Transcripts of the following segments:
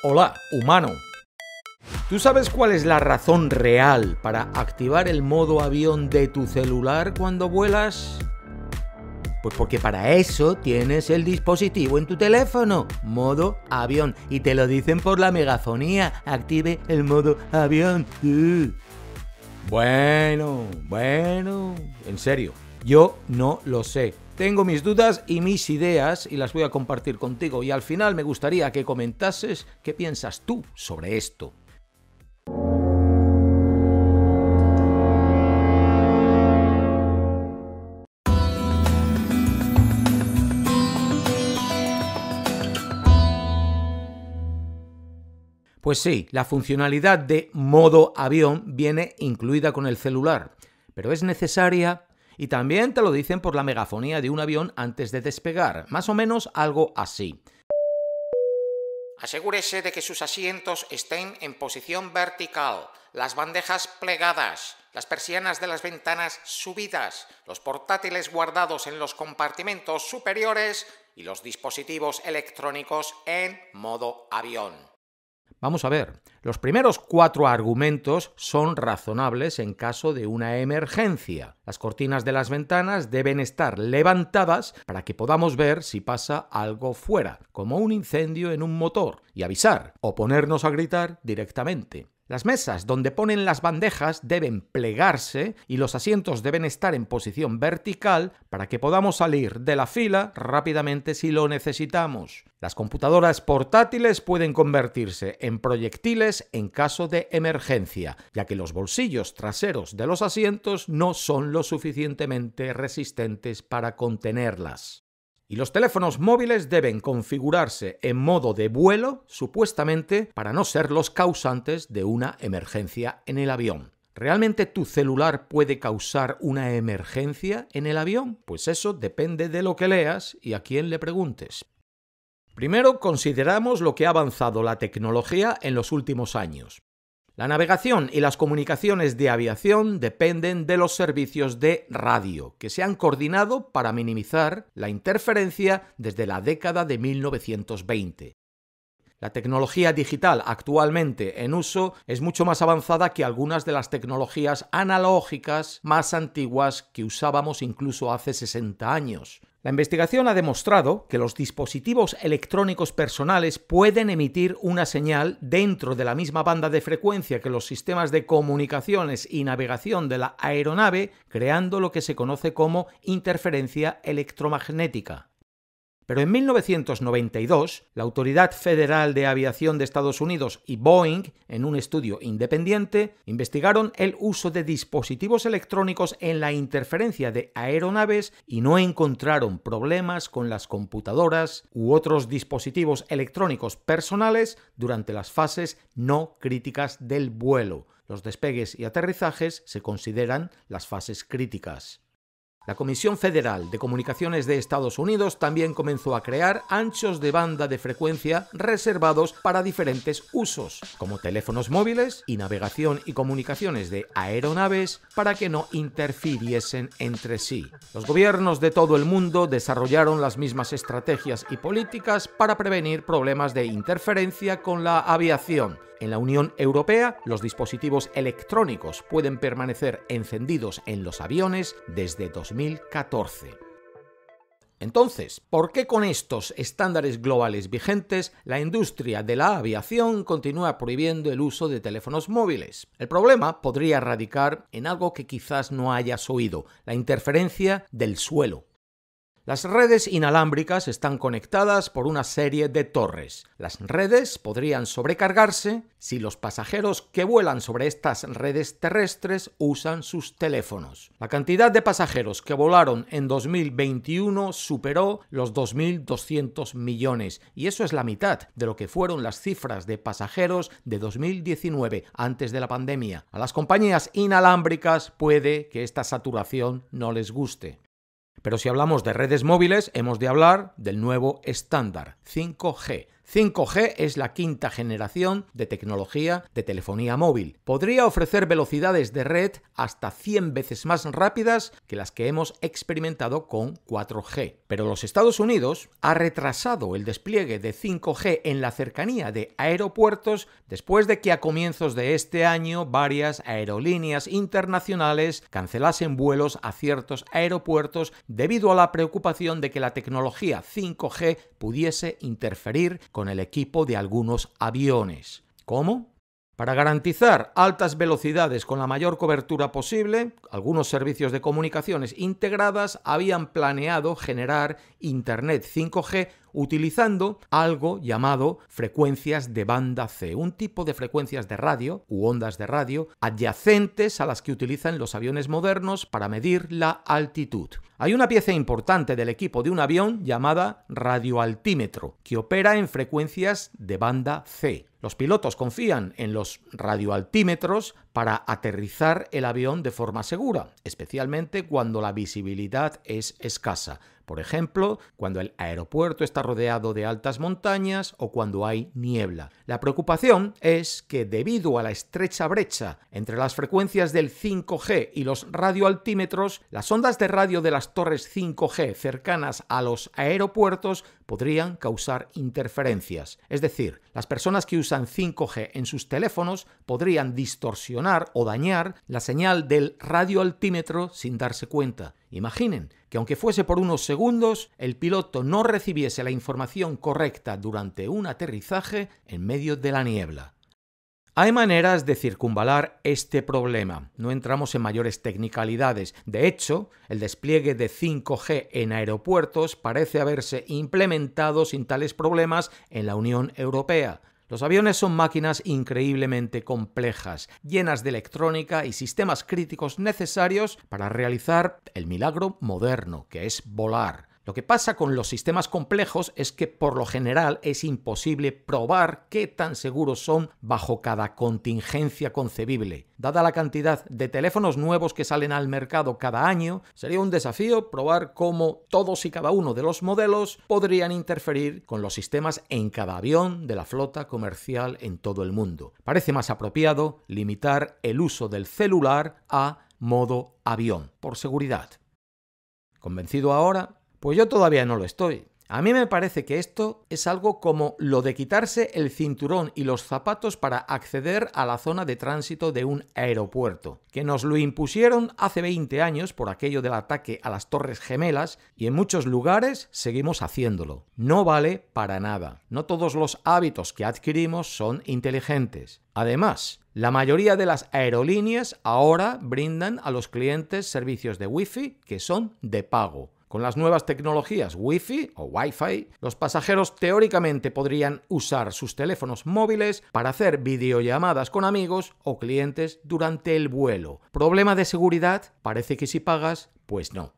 Hola, humano. ¿Tú sabes cuál es la razón real para activar el modo avión de tu celular cuando vuelas? Pues porque para eso tienes el dispositivo en tu teléfono, modo avión, y te lo dicen por la megafonía, active el modo avión. Uh. Bueno, bueno, en serio, yo no lo sé. Tengo mis dudas y mis ideas y las voy a compartir contigo y al final me gustaría que comentases qué piensas tú sobre esto. Pues sí, la funcionalidad de modo avión viene incluida con el celular, pero es necesaria y también te lo dicen por la megafonía de un avión antes de despegar, más o menos algo así. Asegúrese de que sus asientos estén en posición vertical, las bandejas plegadas, las persianas de las ventanas subidas, los portátiles guardados en los compartimentos superiores y los dispositivos electrónicos en modo avión. Vamos a ver, los primeros cuatro argumentos son razonables en caso de una emergencia. Las cortinas de las ventanas deben estar levantadas para que podamos ver si pasa algo fuera, como un incendio en un motor, y avisar, o ponernos a gritar directamente. Las mesas donde ponen las bandejas deben plegarse y los asientos deben estar en posición vertical para que podamos salir de la fila rápidamente si lo necesitamos. Las computadoras portátiles pueden convertirse en proyectiles en caso de emergencia, ya que los bolsillos traseros de los asientos no son lo suficientemente resistentes para contenerlas. Y los teléfonos móviles deben configurarse en modo de vuelo, supuestamente, para no ser los causantes de una emergencia en el avión. ¿Realmente tu celular puede causar una emergencia en el avión? Pues eso depende de lo que leas y a quién le preguntes. Primero, consideramos lo que ha avanzado la tecnología en los últimos años. La navegación y las comunicaciones de aviación dependen de los servicios de radio, que se han coordinado para minimizar la interferencia desde la década de 1920. La tecnología digital actualmente en uso es mucho más avanzada que algunas de las tecnologías analógicas más antiguas que usábamos incluso hace 60 años, la investigación ha demostrado que los dispositivos electrónicos personales pueden emitir una señal dentro de la misma banda de frecuencia que los sistemas de comunicaciones y navegación de la aeronave, creando lo que se conoce como interferencia electromagnética. Pero en 1992, la Autoridad Federal de Aviación de Estados Unidos y Boeing, en un estudio independiente, investigaron el uso de dispositivos electrónicos en la interferencia de aeronaves y no encontraron problemas con las computadoras u otros dispositivos electrónicos personales durante las fases no críticas del vuelo. Los despegues y aterrizajes se consideran las fases críticas. La Comisión Federal de Comunicaciones de Estados Unidos también comenzó a crear anchos de banda de frecuencia reservados para diferentes usos, como teléfonos móviles y navegación y comunicaciones de aeronaves para que no interfiriesen entre sí. Los gobiernos de todo el mundo desarrollaron las mismas estrategias y políticas para prevenir problemas de interferencia con la aviación, en la Unión Europea, los dispositivos electrónicos pueden permanecer encendidos en los aviones desde 2014. Entonces, ¿por qué con estos estándares globales vigentes la industria de la aviación continúa prohibiendo el uso de teléfonos móviles? El problema podría radicar en algo que quizás no hayas oído, la interferencia del suelo las redes inalámbricas están conectadas por una serie de torres. Las redes podrían sobrecargarse si los pasajeros que vuelan sobre estas redes terrestres usan sus teléfonos. La cantidad de pasajeros que volaron en 2021 superó los 2.200 millones y eso es la mitad de lo que fueron las cifras de pasajeros de 2019 antes de la pandemia. A las compañías inalámbricas puede que esta saturación no les guste. Pero si hablamos de redes móviles, hemos de hablar del nuevo estándar 5G 5G es la quinta generación de tecnología de telefonía móvil. Podría ofrecer velocidades de red hasta 100 veces más rápidas que las que hemos experimentado con 4G. Pero los Estados Unidos ha retrasado el despliegue de 5G en la cercanía de aeropuertos después de que a comienzos de este año varias aerolíneas internacionales cancelasen vuelos a ciertos aeropuertos debido a la preocupación de que la tecnología 5G pudiese interferir con con el equipo de algunos aviones. ¿Cómo? Para garantizar altas velocidades con la mayor cobertura posible, algunos servicios de comunicaciones integradas habían planeado generar Internet 5G utilizando algo llamado frecuencias de banda C, un tipo de frecuencias de radio u ondas de radio adyacentes a las que utilizan los aviones modernos para medir la altitud. Hay una pieza importante del equipo de un avión llamada radioaltímetro, que opera en frecuencias de banda C. Los pilotos confían en los radioaltímetros para aterrizar el avión de forma segura, especialmente cuando la visibilidad es escasa por ejemplo, cuando el aeropuerto está rodeado de altas montañas o cuando hay niebla. La preocupación es que debido a la estrecha brecha entre las frecuencias del 5G y los radioaltímetros, las ondas de radio de las torres 5G cercanas a los aeropuertos podrían causar interferencias. Es decir, las personas que usan 5G en sus teléfonos podrían distorsionar o dañar la señal del radioaltímetro sin darse cuenta. Imaginen que aunque fuese por unos segundos, el piloto no recibiese la información correcta durante un aterrizaje en medio de la niebla. Hay maneras de circunvalar este problema, no entramos en mayores technicalidades. De hecho, el despliegue de 5G en aeropuertos parece haberse implementado sin tales problemas en la Unión Europea. Los aviones son máquinas increíblemente complejas, llenas de electrónica y sistemas críticos necesarios para realizar el milagro moderno, que es volar. Lo que pasa con los sistemas complejos es que por lo general es imposible probar qué tan seguros son bajo cada contingencia concebible. Dada la cantidad de teléfonos nuevos que salen al mercado cada año, sería un desafío probar cómo todos y cada uno de los modelos podrían interferir con los sistemas en cada avión de la flota comercial en todo el mundo. Parece más apropiado limitar el uso del celular a modo avión, por seguridad. Convencido ahora, pues yo todavía no lo estoy. A mí me parece que esto es algo como lo de quitarse el cinturón y los zapatos para acceder a la zona de tránsito de un aeropuerto, que nos lo impusieron hace 20 años por aquello del ataque a las Torres Gemelas y en muchos lugares seguimos haciéndolo. No vale para nada. No todos los hábitos que adquirimos son inteligentes. Además, la mayoría de las aerolíneas ahora brindan a los clientes servicios de Wi-Fi que son de pago. Con las nuevas tecnologías Wi-Fi o Wi-Fi, los pasajeros teóricamente podrían usar sus teléfonos móviles para hacer videollamadas con amigos o clientes durante el vuelo. ¿Problema de seguridad? Parece que si pagas, pues no.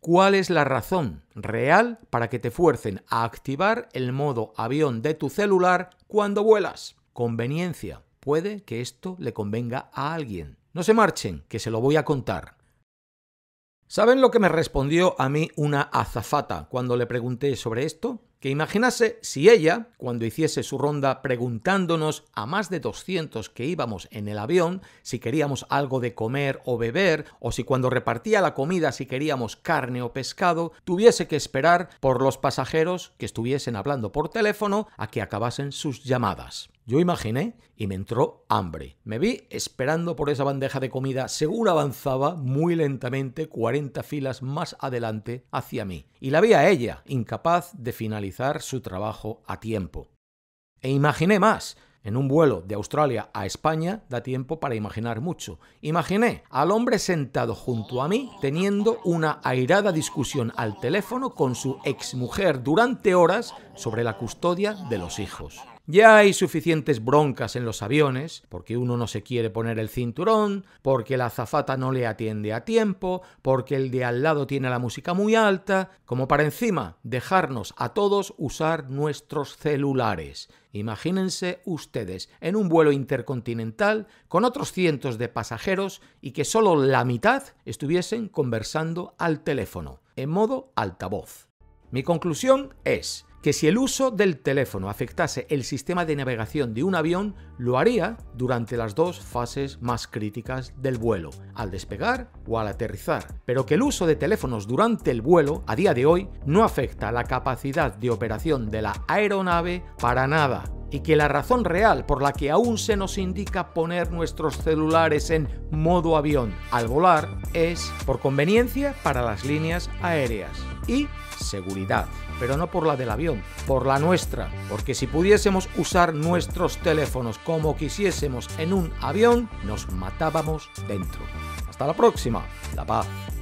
¿Cuál es la razón real para que te fuercen a activar el modo avión de tu celular cuando vuelas? Conveniencia. Puede que esto le convenga a alguien. No se marchen, que se lo voy a contar. ¿Saben lo que me respondió a mí una azafata cuando le pregunté sobre esto? imaginase si ella, cuando hiciese su ronda preguntándonos a más de 200 que íbamos en el avión, si queríamos algo de comer o beber, o si cuando repartía la comida si queríamos carne o pescado, tuviese que esperar por los pasajeros que estuviesen hablando por teléfono a que acabasen sus llamadas. Yo imaginé y me entró hambre. Me vi esperando por esa bandeja de comida según avanzaba muy lentamente 40 filas más adelante hacia mí. Y la vi a ella, incapaz de finalizar su trabajo a tiempo. E imaginé más. En un vuelo de Australia a España da tiempo para imaginar mucho. Imaginé al hombre sentado junto a mí teniendo una airada discusión al teléfono con su exmujer durante horas sobre la custodia de los hijos. Ya hay suficientes broncas en los aviones, porque uno no se quiere poner el cinturón, porque la azafata no le atiende a tiempo, porque el de al lado tiene la música muy alta, como para encima dejarnos a todos usar nuestros celulares. Imagínense ustedes en un vuelo intercontinental con otros cientos de pasajeros y que solo la mitad estuviesen conversando al teléfono, en modo altavoz. Mi conclusión es, que si el uso del teléfono afectase el sistema de navegación de un avión, lo haría durante las dos fases más críticas del vuelo, al despegar o al aterrizar, pero que el uso de teléfonos durante el vuelo, a día de hoy, no afecta la capacidad de operación de la aeronave para nada, y que la razón real por la que aún se nos indica poner nuestros celulares en modo avión al volar es por conveniencia para las líneas aéreas y seguridad pero no por la del avión, por la nuestra, porque si pudiésemos usar nuestros teléfonos como quisiésemos en un avión, nos matábamos dentro. Hasta la próxima, la paz.